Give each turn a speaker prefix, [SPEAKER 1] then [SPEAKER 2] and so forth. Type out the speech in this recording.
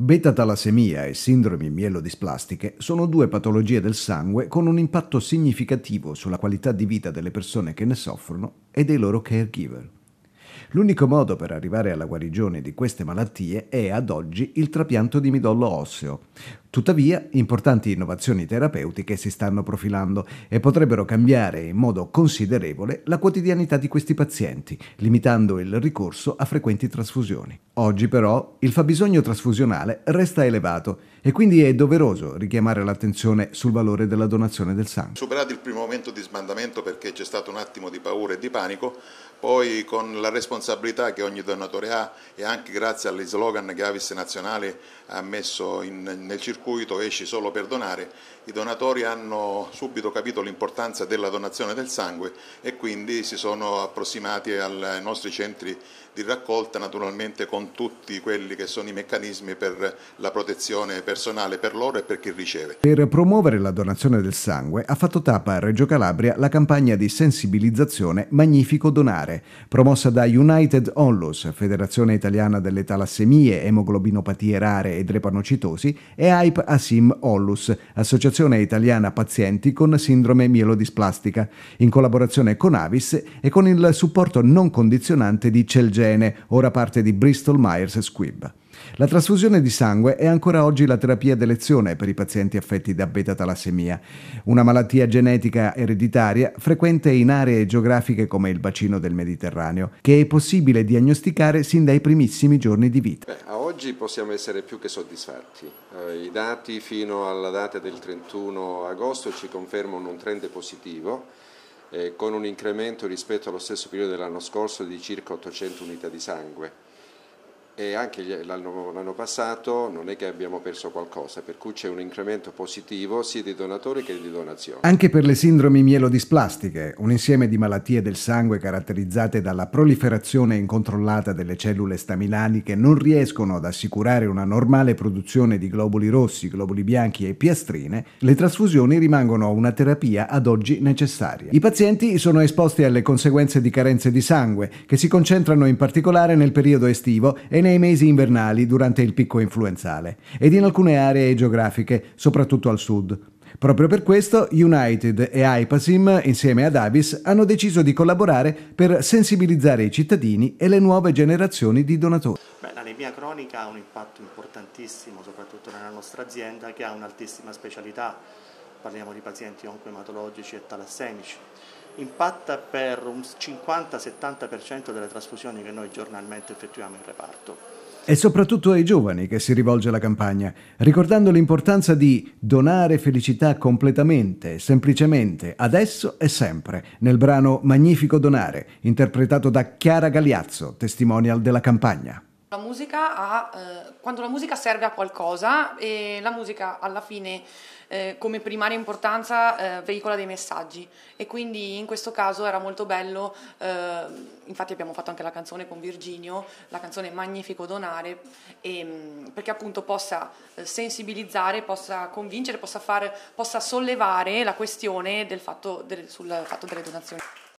[SPEAKER 1] Beta-talassemia e sindromi mielodisplastiche sono due patologie del sangue con un impatto significativo sulla qualità di vita delle persone che ne soffrono e dei loro caregiver. L'unico modo per arrivare alla guarigione di queste malattie è ad oggi il trapianto di midollo osseo, Tuttavia, importanti innovazioni terapeutiche si stanno profilando e potrebbero cambiare in modo considerevole la quotidianità di questi pazienti, limitando il ricorso a frequenti trasfusioni. Oggi però il fabbisogno trasfusionale resta elevato e quindi è doveroso richiamare l'attenzione sul valore della donazione del
[SPEAKER 2] sangue. Superato il primo momento di sbandamento perché c'è stato un attimo di paura e di panico, poi con la responsabilità che ogni donatore ha e anche grazie agli slogan che Avis Nazionale ha messo in, nel circuito circuito esci solo per donare, i donatori hanno subito capito l'importanza della donazione del sangue e quindi si sono approssimati ai nostri centri di raccolta naturalmente con tutti quelli che sono i meccanismi per la protezione personale per loro e per chi riceve.
[SPEAKER 1] Per promuovere la donazione del sangue ha fatto tappa a Reggio Calabria la campagna di sensibilizzazione Magnifico Donare, promossa da United Onlus, Federazione Italiana delle Talassemie, Emoglobinopatie Rare e Drepanocitosi, e Saib Asim Ollus, Associazione Italiana Pazienti con Sindrome Mielodisplastica, in collaborazione con Avis e con il supporto non condizionante di Celgene, ora parte di Bristol Myers Squibb. La trasfusione di sangue è ancora oggi la terapia d'elezione per i pazienti affetti da beta-talassemia, una malattia genetica ereditaria frequente in aree geografiche come il bacino del Mediterraneo, che è possibile diagnosticare sin dai primissimi giorni di vita.
[SPEAKER 3] Beh, a oggi possiamo essere più che soddisfatti. Eh, I dati fino alla data del 31 agosto ci confermano un trend positivo. Eh, con un incremento rispetto allo stesso periodo dell'anno scorso di circa 800 unità di sangue e anche l'anno, l'anno passato non è che abbiamo perso qualcosa, per cui c'è un incremento positivo sia di donatori che di donazioni. Anche
[SPEAKER 1] per le sindromi mielodisplastiche, un insieme di malattie del sangue caratterizzate dalla proliferazione incontrollata delle cellule staminali che non riescono ad assicurare una normale produzione di globuli rossi, globuli bianchi e piastrine, le trasfusioni rimangono una terapia ad oggi necessaria. I pazienti sono esposti alle conseguenze di carenze di sangue, che si concentrano in particolare nel periodo estivo e nei nei mesi invernali durante il picco influenzale ed in alcune aree geografiche, soprattutto al sud. Proprio per questo United e Hypasim, insieme ad Avis, hanno deciso di collaborare per sensibilizzare i cittadini e le nuove generazioni di donatori.
[SPEAKER 3] Beh, l'anemia cronica ha un impatto importantissimo, soprattutto nella nostra azienda, che ha un'altissima specialità. Parliamo di pazienti oncoematologici e talassemici impatta per un 50-70% delle trasfusioni che noi giornalmente effettuiamo in reparto.
[SPEAKER 1] E soprattutto ai giovani che si rivolge la campagna, ricordando l'importanza di donare felicità completamente, semplicemente, adesso e sempre, nel brano Magnifico Donare, interpretato da Chiara Galiazzo, testimonial della campagna.
[SPEAKER 3] La musica ha, eh, quando la musica serve a qualcosa e la musica alla fine eh, come primaria importanza eh, veicola dei messaggi e quindi in questo caso era molto bello, eh, infatti abbiamo fatto anche la canzone con Virginio, la canzone Magnifico Donare, e, ehm, perché appunto possa eh, sensibilizzare, possa convincere, possa, far, possa sollevare la questione del fatto, del, sul fatto delle donazioni.